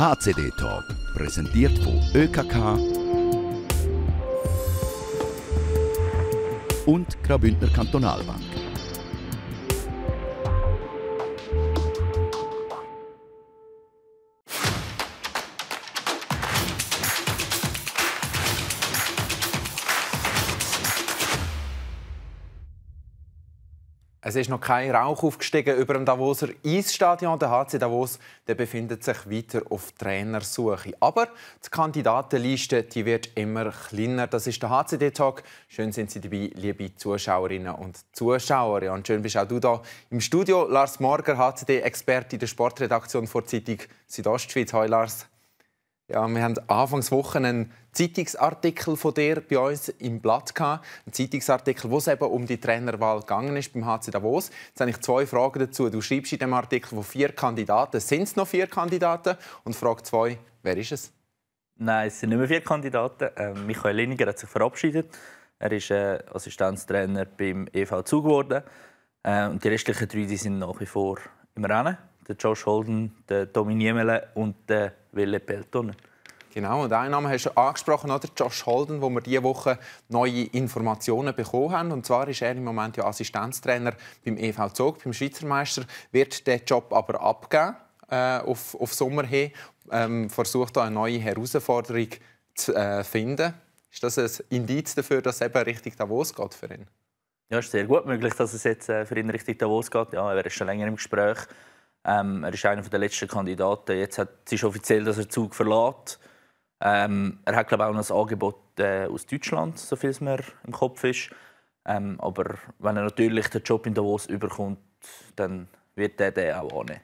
HCD Talk, präsentiert von ÖKK und Graubündner Kantonalbank. Es ist noch kein Rauch aufgestiegen über dem Davoser Eisstadion. Der HC Davos der befindet sich weiter auf Trainersuche. Aber die Kandidatenliste die wird immer kleiner. Das ist der HCD-Talk. Schön sind Sie dabei, liebe Zuschauerinnen und Zuschauer. Ja, und schön bist auch du da im Studio. Lars Morger, HCD-Experte in der Sportredaktion vor Zeitung Südostschweiz. Hallo Lars. Ja, wir haben Anfangswoche einen Zeitungsartikel von dir bei uns im Blatt gehabt. Ein Zeitungsartikel, wo es eben um die Trainerwahl gegangen ist beim HC Davos. Jetzt habe ich zwei Fragen dazu. Du schreibst in dem Artikel, wo vier Kandidaten sind es noch vier Kandidaten? Und Frage zwei, wer ist es? Nein, es sind nicht mehr vier Kandidaten. Ähm, Michael Liniger hat sich verabschiedet. Er ist äh, Assistenztrainer beim EV zugeordnet. Äh, und die restlichen drei die sind nach wie vor im Rennen der Josh Holden, der Dominiemele und der Wille Peltonen. Genau, und einen Namen hast du angesprochen, oder? Josh Holden, wo wir diese Woche neue Informationen bekommen haben. Und zwar ist er im Moment ja Assistenztrainer beim EV Zog, beim Schweizer Meister, wird der Job aber abgeben äh, auf, auf Sommer hin, ähm, versucht da eine neue Herausforderung zu äh, finden. Ist das ein Indiz dafür, dass es eben richtig Davos geht für ihn? Ja, ist sehr gut möglich, dass es jetzt äh, für ihn richtig Davos geht. Ja, er wäre schon länger im Gespräch. Ähm, er ist einer der letzten Kandidaten. Jetzt hat, es ist offiziell, dass er Zug verlässt. Ähm, er hat glaube auch noch ein Angebot äh, aus Deutschland, soviel es mir im Kopf ist. Ähm, aber wenn er natürlich den Job in Davos überkommt, dann wird er den auch annehmen.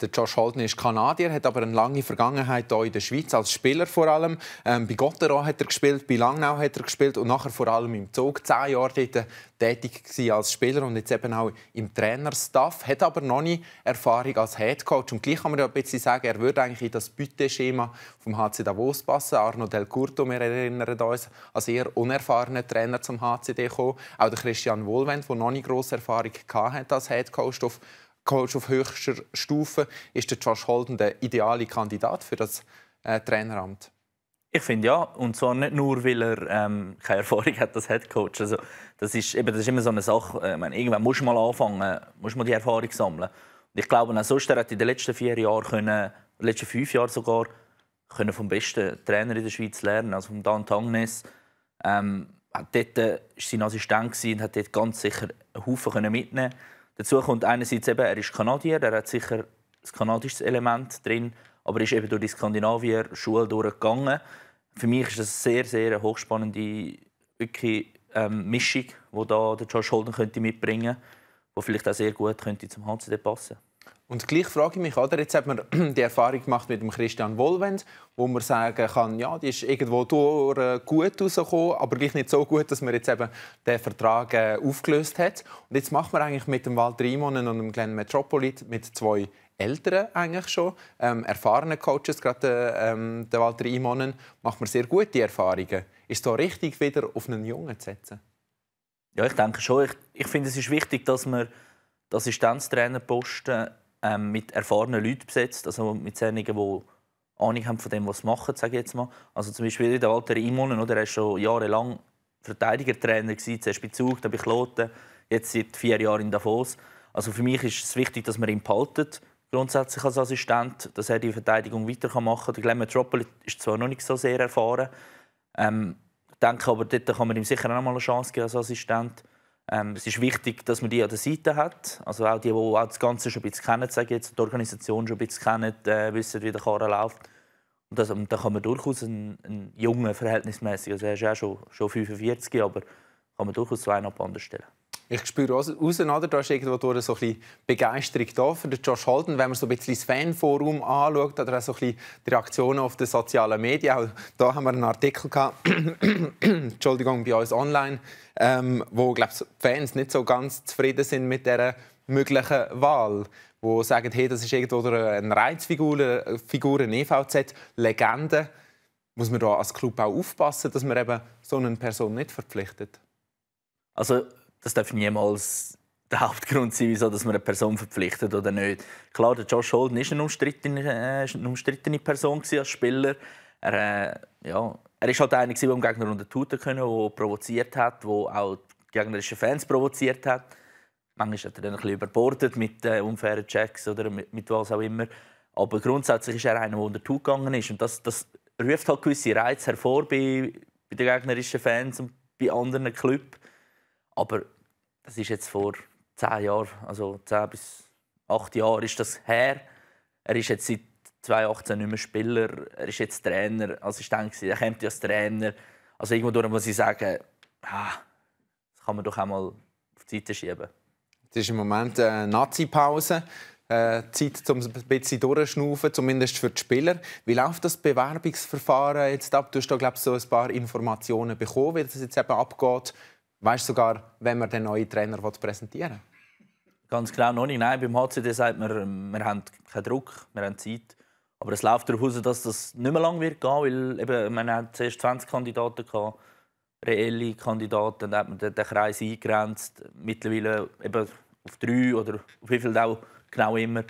Der Josh Holden ist Kanadier, hat aber eine lange Vergangenheit hier in der Schweiz, als Spieler vor allem. Ähm, bei Gotteron hat er gespielt, bei Langnau hat er gespielt und nachher vor allem im Zug. Zehn Jahre dort äh, tätig als Spieler und jetzt eben auch im Trainerstaff. Hat aber noch nie Erfahrung als Headcoach. Und gleich kann man ja ein bisschen sagen, er würde eigentlich in das Budgetschema vom HC Davos passen. Arno Del Curto, wir erinnern uns, als eher unerfahrener Trainer zum HCD gekommen. Auch der Christian Wohlwend, der noch nie grosse Erfahrung hatte als Headcoach auf Coach auf höchster Stufe, ist der Josh Holden der ideale Kandidat für das äh, Traineramt? Ich finde ja, und zwar nicht nur, weil er ähm, keine Erfahrung hat als Headcoach. Also, das, ist, eben, das ist immer so eine Sache. Äh, ich meine, irgendwann muss man anfangen, muss man die Erfahrung sammeln. Und ich glaube, auch sonst er hat in den letzten vier Jahren, können, den letzten fünf Jahren sogar, können vom besten Trainer in der Schweiz lernen, also vom Dan Tangnes. Ähm, hat dort war äh, sein Assistent und hat dort ganz sicher einen Haufen mitnehmen können. Dazu kommt einerseits eben, er ist Kanadier, er hat sicher das kanadische Element drin, aber ist eben durch die Skandinavier-Schule durchgegangen. Für mich ist das eine sehr, sehr hochspannende wirklich, ähm, Mischung, die da der Josh Holden könnte mitbringen könnte, die vielleicht auch sehr gut könnte zum HCD passen könnte. Und gleich frage ich mich, oder? jetzt hat man die Erfahrung gemacht mit dem Christian Wolwend, wo man sagen kann, ja, die ist irgendwo durch äh, gut rausgekommen, aber gleich nicht so gut, dass man jetzt eben den Vertrag äh, aufgelöst hat. Und jetzt macht man eigentlich mit dem Walter Imonen und dem Glenn Metropolit mit zwei älteren eigentlich schon, ähm, erfahrenen Coaches, gerade äh, ähm, der Walter Imonen, macht man sehr gute Erfahrungen. Ist es da richtig, wieder auf einen Jungen zu setzen? Ja, ich denke schon. Ich, ich finde, es ist wichtig, dass man die Assistenztrainerposten ähm, mit erfahrenen Leuten besetzt, also mit einigen, die Ahnung haben von dem, was sie machen, sage ich jetzt mal. Also zum Beispiel der Walter Imonen, oder? er war schon jahrelang Verteidigertrainer, gewesen, zuerst bei Zug, dann bei Kloten, jetzt seit vier Jahren in Davos. Also für mich ist es wichtig, dass man ihn behaltet, grundsätzlich als Assistent, dass er die Verteidigung weiter machen kann. Der Glenn Metropolis ist zwar noch nicht so sehr erfahren, ähm, ich denke aber, dort kann man ihm sicher auch noch mal eine Chance geben als Assistent. Ähm, es ist wichtig, dass man die an der Seite hat. Also auch die, die auch das Ganze schon ein bisschen kennen, sage jetzt, die Organisation schon ein bisschen kennen, äh, wissen, wie der Karren läuft. Und, das, und da kann man durchaus einen, einen jungen, verhältnismäßig, also er ist ja schon, schon 45, aber kann man durchaus zwei noch anders stellen. Ich spüre raus, oder? da ist irgendwo so ein bisschen Begeisterung da für Josh Holden. Wenn man so ein bisschen das Fanforum anschaut oder auch so ein bisschen die Reaktionen auf den sozialen Medien, auch da haben wir einen Artikel gehabt, Entschuldigung, bei uns online, ähm, wo glaub, die Fans nicht so ganz zufrieden sind mit dieser möglichen Wahl wo sagen, hey, das ist irgendwo eine Reizfigur, eine, Figur, eine EVZ, Legende. Muss man da als Club auch aufpassen, dass man eben so eine Person nicht verpflichtet? Also das darf niemals der Hauptgrund sein, wieso man eine Person verpflichtet oder nicht. Klar, der Josh Holden ist eine umstrittene, äh, eine umstrittene Person als Spieler. Er, äh, ja, er ist halt einer, der dem Gegner unter die können, der provoziert hat, der auch die gegnerischen Fans provoziert hat. Manchmal hat er dann ein bisschen überbordet mit äh, unfairen Checks oder mit, mit, was auch immer. Aber grundsätzlich ist er einer, der unter die gegangen ist. Und das, das ruft halt gewisse Reize hervor bei, bei den gegnerischen Fans und bei anderen Clubs. Aber das ist jetzt vor zehn Jahren, also zehn bis acht Jahren ist das her. Er ist jetzt seit 2018 nicht mehr Spieler, er ist jetzt Trainer, Assistent gewesen, er kommt ja als Trainer. Also irgendwo muss ich sagen, ah, das kann man doch auch mal auf die Seite schieben. Es ist im Moment eine Nazi-Pause. Äh, Zeit, um ein bisschen durchzuschnaufen, zumindest für die Spieler. Wie läuft das Bewerbungsverfahren jetzt ab? Du hast da, glaube ich, so ein paar Informationen bekommen, wie das jetzt eben abgeht Weißt du sogar, wenn man den neuen Trainer präsentieren will? Ganz genau noch nicht. Nein, beim HCD sagt man, wir haben keinen Druck, wir haben Zeit. Aber es läuft darauf aus, dass das nicht mehr lange wird gehen, weil eben, man hat zuerst 20 Kandidaten gehabt, reelle Kandidaten, dann hat man den Kreis eingegrenzt. Mittlerweile eben auf drei oder auf wie viel auch genau immer.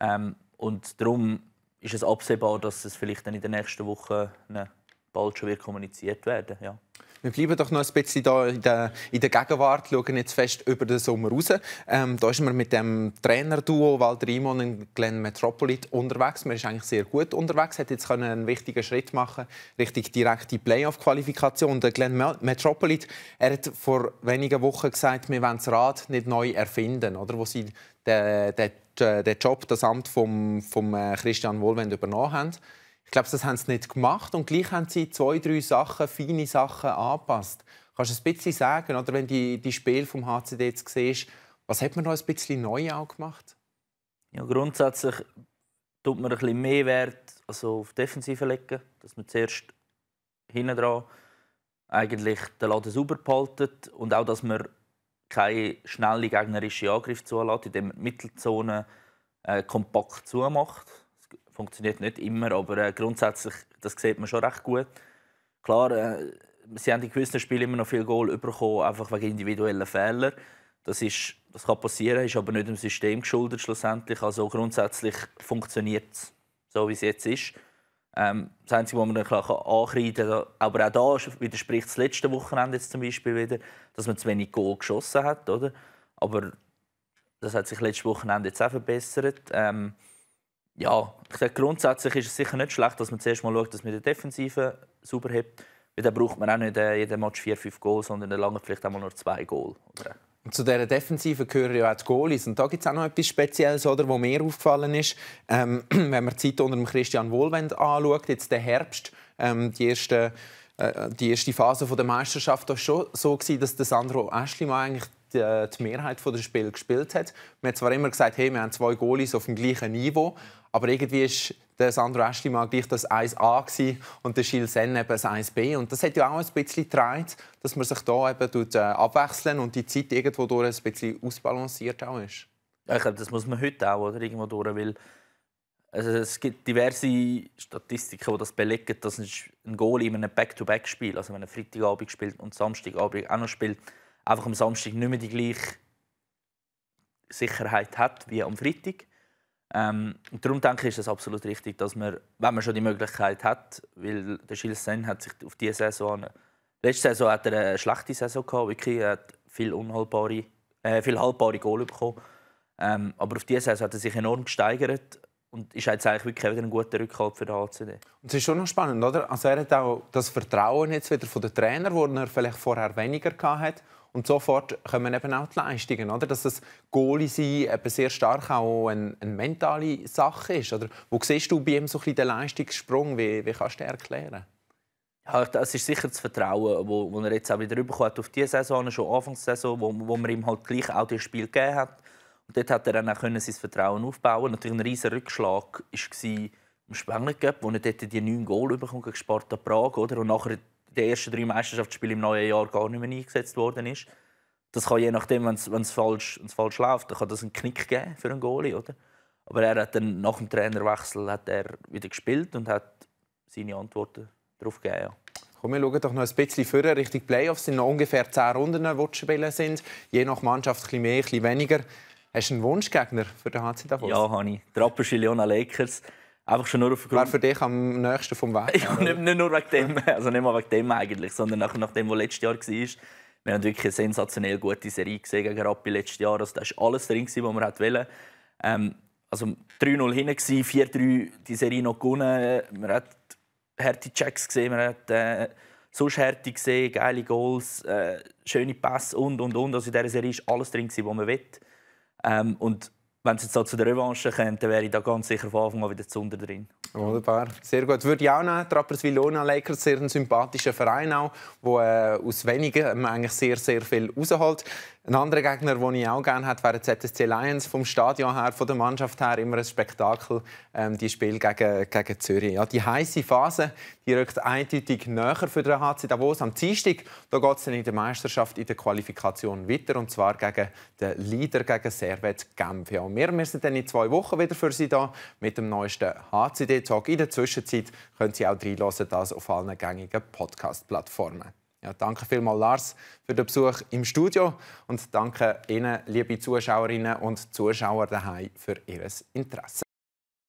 Ähm, und darum ist es absehbar, dass es vielleicht dann in den nächsten Wochen ne, bald schon wieder kommuniziert werden. Ja. Wir bleiben doch noch ein bisschen da in, der, in der Gegenwart, schauen jetzt fest über den Sommer raus. Ähm, da ist man mit dem Trainerduo Walter Imon und Glenn Metropolit unterwegs. Man ist eigentlich sehr gut unterwegs, hat jetzt können einen wichtigen Schritt machen Richtung direkte Playoff-Qualifikation. Der Glenn Metropolit er hat vor wenigen Wochen gesagt, wir wollen das Rad nicht neu erfinden, oder? wo sie den, den, den Job, das Amt von vom äh, Christian Wohlwend übernommen haben. Ich glaube, das haben sie nicht gemacht und gleich haben sie zwei, drei Sachen, feine Sachen angepasst. Kannst du ein bisschen sagen, oder wenn du die, die Spiele vom HCD jetzt siehst, was hat man noch ein bisschen neu auch gemacht? Ja, grundsätzlich tut man ein bisschen mehr Wert also auf die Defensive legen, dass man zuerst hinten dran eigentlich den Laden sauber behaltet und auch, dass man keine schnellen gegnerischen Angriffe zulässt, indem man die Mittelzone äh, kompakt zumacht funktioniert nicht immer, aber äh, grundsätzlich, das sieht man schon recht gut. Klar, äh, sie haben in gewissen Spielen immer noch viel Goal bekommen, einfach wegen individueller Fehler. Das, ist, das kann passieren, ist aber nicht dem System geschuldet schlussendlich. Also grundsätzlich funktioniert es so, wie es jetzt ist. Ähm, das Einzige, was man dann klar ankreiden kann, aber auch da widerspricht das letzte Wochenende jetzt zum Beispiel wieder, dass man zu wenig Goal geschossen hat. Oder? Aber das hat sich letztes Wochenende jetzt auch verbessert. Ähm, ja, ich denke, grundsätzlich ist es sicher nicht schlecht, dass man zuerst mal schaut, dass man die Defensive sauber hebt. Weil dann braucht man auch nicht äh, jeden Match 4-5 Goals, sondern dann lange vielleicht auch mal nur zwei Goal. Und zu dieser Defensive gehören ja auch die Goalies. Und da gibt es auch noch etwas Spezielles, oder, was mir aufgefallen ist. Ähm, wenn man die Zeit unter Christian Wohlwend anschaut, jetzt den Herbst, ähm, die ersten äh, die erste Phase der Meisterschaft war schon so, dass Sandro Aschlimann eigentlich die, äh, die Mehrheit der Spiele gespielt hat. Man hat zwar immer gesagt, hey, wir haben zwei Goalies auf dem gleichen Niveau, aber irgendwie ist der Sandro Aschli mal gleich das 1A gewesen und der Gilles Sen eben das 1B. Und das hat ja auch ein bisschen getragen, dass man sich hier eben äh, abwechseln und die Zeit irgendwo durch ein bisschen ausbalanciert auch ist. ich glaube, das muss man heute auch oder? irgendwo durch, weil also es gibt diverse Statistiken, die das belegen, dass ein Goal in einem Back-to-Back-Spiel, also wenn er Freitagabend spielt und Samstagabend auch noch spielt, einfach am Samstag nicht mehr die gleiche Sicherheit hat wie am Freitag. Ähm, und darum denke ich, ist es absolut richtig, dass man, wenn man schon die Möglichkeit hat, weil der Gilles Sen hat sich auf diese Saison, letzte Saison hat er eine schlechte Saison gehabt, wirklich, er hat viel unhaltbare, äh, viel haltbare Goal bekommen. Ähm, aber auf diese Saison hat er sich enorm gesteigert und ist jetzt eigentlich wirklich wieder ein guter Rückhalt für den ACD. Und es ist schon noch spannend, oder? Also er hat auch das Vertrauen jetzt wieder von den Trainer, wo er vielleicht vorher weniger hatte. Und sofort kommen eben auch die Leistungen. Oder? Dass das Goal sein eben sehr stark auch eine, eine mentale Sache ist. Oder? Wo siehst du bei ihm so ein den Leistungssprung? Wie, wie kannst du den erklären? Ja, es ist sicher das Vertrauen, wo, wo er jetzt auch wieder bekommen hat auf diese Saison, schon Anfangssaison, wo, wo man ihm halt gleich auch das Spiel gegeben hat. Und dort hat er dann auch sein Vertrauen aufbauen. Natürlich ein riesiger Rückschlag war im Spengler wo er dort die neun Goal bekommen gegen Sparta Prag, oder? Und nachher der ersten drei Meisterschaftsspiele im neuen Jahr gar nicht mehr eingesetzt worden ist. Das kann je nachdem, wenn es falsch, falsch läuft, dann kann das einen Knick geben für einen Goalie, oder? Aber er hat dann nach dem Trainerwechsel hat er wieder gespielt und hat seine Antworten darauf gegeben. Ja. Komm, wir schauen doch noch ein bisschen vorher Richtung Playoffs. Es sind noch ungefähr zehn Runden, die spielen sind. Je nach Mannschaft ein bisschen mehr, ein bisschen weniger. Hast du einen Wunschgegner für den HC Davos? Ja, habe ich. Trapper Leona Lakers. Einfach schon nur aufgrund... Wer für dich am nächsten vom Weg? Ja, nicht, nicht, nur wegen dem, also nicht mal wegen dem eigentlich, sondern nach, nach dem, was letztes Jahr war. Wir haben wirklich eine sensationell gute Serie gesehen gegen Rappi letztes Jahr. Also, da war alles drin, was man wollte. Ähm, also 3-0 hinten, 4-3 die Serie noch gewonnen. Man hat harte Checks gesehen, man hat äh, sonst Härte gesehen, geile Goals, äh, schöne Pässe und, und, und. Also in dieser Serie war alles drin, was man will. Ähm, und wenn es jetzt so zu der Revanche käme, wäre ich da ganz sicher von Anfang an wieder zu drin. Wunderbar, sehr gut. Würde ich auch nehmen. Trappers Villona Lakers, sehr ein sympathischer Verein auch, der äh, aus wenigen ähm, eigentlich sehr, sehr viel rausholt. Ein anderer Gegner, den ich auch gerne hätte, wäre ZSC Lions. Vom Stadion her, von der Mannschaft her, immer ein Spektakel, ähm, die Spiel gegen, gegen Zürich. Ja, die heiße Phase die rückt eindeutig näher für den HC Davos. Am Dienstag da geht es in der Meisterschaft, in der Qualifikation weiter, und zwar gegen den Leader, gegen Servet Genf. Ja, wir, wir sind dann in zwei Wochen wieder für Sie da mit dem neuesten HCD-Talk. In der Zwischenzeit können Sie auch das auf allen gängigen Podcast-Plattformen. Ja, danke vielmals, Lars, für den Besuch im Studio und danke Ihnen, liebe Zuschauerinnen und Zuschauer daheim, für Ihr Interesse.